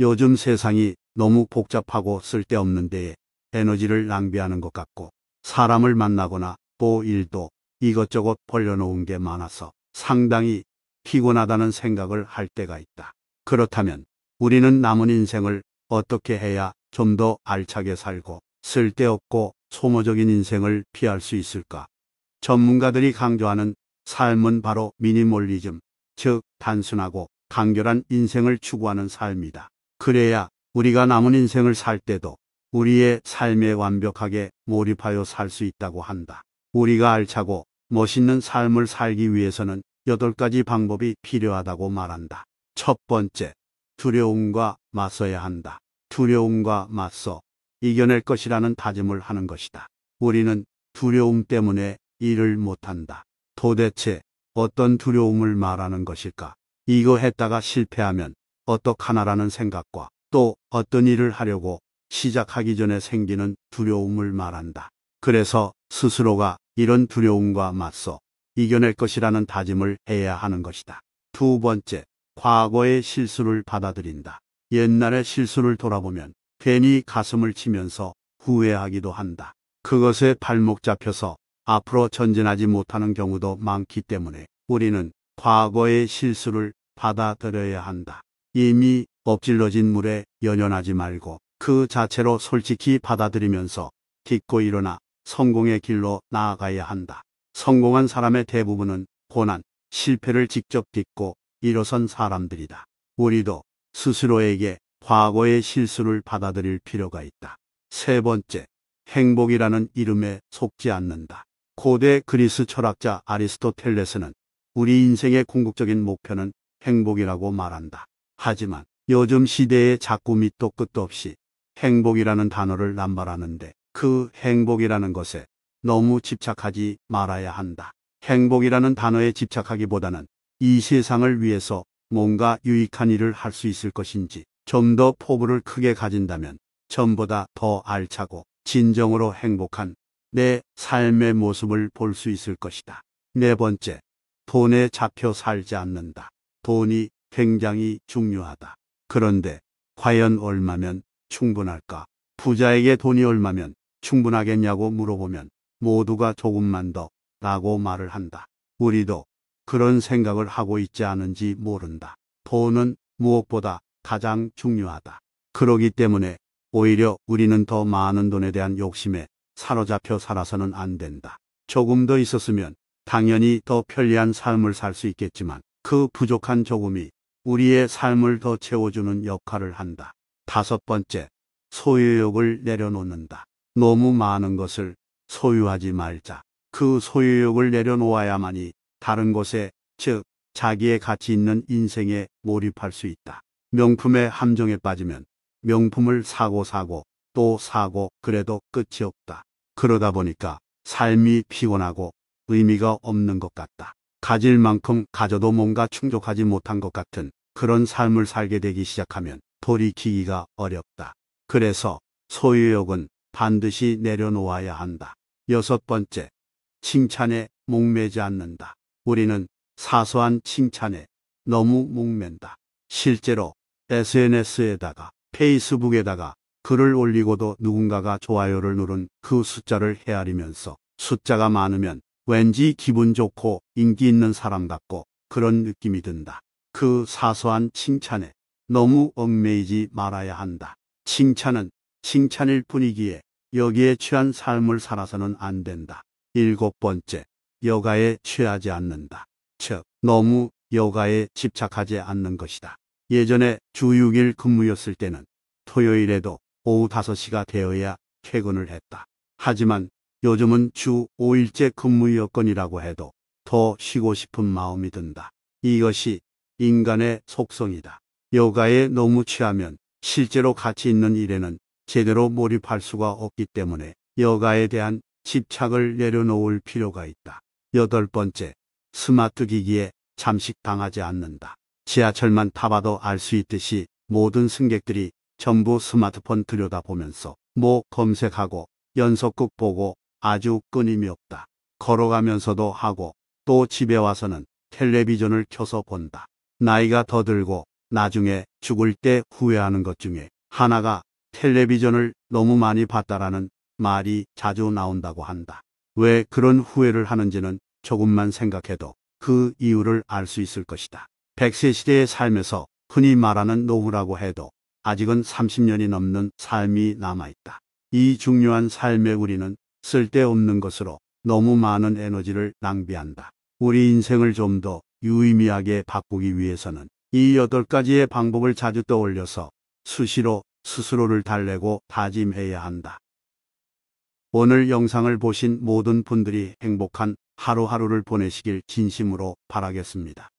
요즘 세상이 너무 복잡하고 쓸데없는 데에 에너지를 낭비하는 것 같고 사람을 만나거나 또 일도 이것저것 벌려놓은 게 많아서 상당히 피곤하다는 생각을 할 때가 있다. 그렇다면 우리는 남은 인생을 어떻게 해야 좀 더 알차게 살고 쓸데없고 소모적인 인생을 피할 수 있을까? 전문가들이 강조하는 삶은 바로 미니멀리즘, 즉 단순하고 간결한 인생을 추구하는 삶이다. 그래야 우리가 남은 인생을 살 때도 우리의 삶에 완벽하게 몰입하여 살 수 있다고 한다. 우리가 알차고 멋있는 삶을 살기 위해서는 여덟 가지 방법이 필요하다고 말한다. 첫 번째, 두려움과 맞서야 한다. 두려움과 맞서 이겨낼 것이라는 다짐을 하는 것이다. 우리는 두려움 때문에 일을 못한다. 도대체 어떤 두려움을 말하는 것일까? 이거 했다가 실패하면 어떡하나라는 생각과 또 어떤 일을 하려고 시작하기 전에 생기는 두려움을 말한다. 그래서 스스로가 이런 두려움과 맞서 이겨낼 것이라는 다짐을 해야 하는 것이다. 두 번째, 과거의 실수를 받아들인다. 옛날의 실수를 돌아보면 괜히 가슴을 치면서 후회하기도 한다. 그것에 발목 잡혀서 앞으로 전진하지 못하는 경우도 많기 때문에 우리는 과거의 실수를 받아들여야 한다. 이미 엎질러진 물에 연연하지 말고 그 자체로 솔직히 받아들이면서 딛고 일어나 성공의 길로 나아가야 한다. 성공한 사람의 대부분은 고난, 실패를 직접 딛고 일어선 사람들이다. 우리도 스스로에게 과거의 실수를 받아들일 필요가 있다. 세 번째, 행복이라는 이름에 속지 않는다. 고대 그리스 철학자 아리스토텔레스는 우리 인생의 궁극적인 목표는 행복이라고 말한다. 하지만 요즘 시대에 자꾸 밑도 끝도 없이 행복이라는 단어를 남발하는데 그 행복이라는 것에 너무 집착하지 말아야 한다. 행복이라는 단어에 집착하기보다는 이 세상을 위해서 뭔가 유익한 일을 할 수 있을 것인지 좀 더 포부를 크게 가진다면 전보다 더 알차고 진정으로 행복한 내 삶의 모습을 볼 수 있을 것이다. 네 번째, 돈에 잡혀 살지 않는다. 돈이 굉장히 중요하다. 그런데 과연 얼마면 충분할까? 부자에게 돈이 얼마면 충분하겠냐고 물어보면 모두가 조금만 더 라고 말을 한다. 우리도 그런 생각을 하고 있지 않은지 모른다. 돈은 무엇보다 가장 중요하다. 그러기 때문에 오히려 우리는 더 많은 돈에 대한 욕심에 사로잡혀 살아서는 안 된다. 조금 더 있었으면 당연히 더 편리한 삶을 살 수 있겠지만 그 부족한 조금이 우리의 삶을 더 채워주는 역할을 한다. 다섯 번째, 소유욕을 내려놓는다. 너무 많은 것을 소유하지 말자. 그 소유욕을 내려놓아야만이 다른 곳에 즉, 자기의 가치 있는 인생에 몰입할 수 있다. 명품의 함정에 빠지면 명품을 사고 사고 또 사고 그래도 끝이 없다. 그러다 보니까 삶이 피곤하고 의미가 없는 것 같다. 가질 만큼 가져도 뭔가 충족하지 못한 것 같은 그런 삶을 살게 되기 시작하면 돌이키기가 어렵다. 그래서 소유욕은 반드시 내려놓아야 한다. 여섯 번째, 칭찬에 목매지 않는다. 우리는 사소한 칭찬에 너무 목맨다. 실제로 SNS에다가 페이스북에다가 글을 올리고도 누군가가 좋아요를 누른 그 숫자를 헤아리면서 숫자가 많으면 왠지 기분 좋고 인기 있는 사람 같고 그런 느낌이 든다. 그 사소한 칭찬에 너무 얽매이지 말아야 한다. 칭찬은 칭찬일 뿐이기에 여기에 취한 삶을 살아서는 안 된다. 일곱 번째, 여가에 취하지 않는다. 즉, 너무 여가에 집착하지 않는 것이다. 예전에 주 6일 근무였을 때는 토요일에도 오후 5시가 되어야 퇴근을 했다. 하지만 요즘은 주5일째 근무 여건이라고 해도 더 쉬고 싶은 마음이 든다. 이것이 인간의 속성이다. 여가에 너무 취하면 실제로 같이 있는 일에는 제대로 몰입할 수가 없기 때문에 여가에 대한 집착을 내려놓을 필요가 있다. 여덟 번째, 스마트 기기에 잠식당하지 않는다. 지하철만 타봐도 알 수 있듯이 모든 승객들이 전부 스마트폰 들여다보면서 뭐 검색하고 연속극 보고 아주 끊임이 없다. 걸어가면서도 하고 또 집에 와서는 텔레비전을 켜서 본다. 나이가 더 들고 나중에 죽을 때 후회하는 것 중에 하나가 텔레비전을 너무 많이 봤다라는 말이 자주 나온다고 한다. 왜 그런 후회를 하는지는 조금만 생각해도 그 이유를 알 수 있을 것이다. 100세 시대의 삶에서 흔히 말하는 노후라고 해도 아직은 30년이 넘는 삶이 남아있다. 이 중요한 삶에 우리는 쓸데없는 것으로 너무 많은 에너지를 낭비한다. 우리 인생을 좀 더 유의미하게 바꾸기 위해서는 이 여덟 가지의 방법을 자주 떠올려서 수시로 스스로를 달래고 다짐해야 한다. 오늘 영상을 보신 모든 분들이 행복한 하루하루를 보내시길 진심으로 바라겠습니다.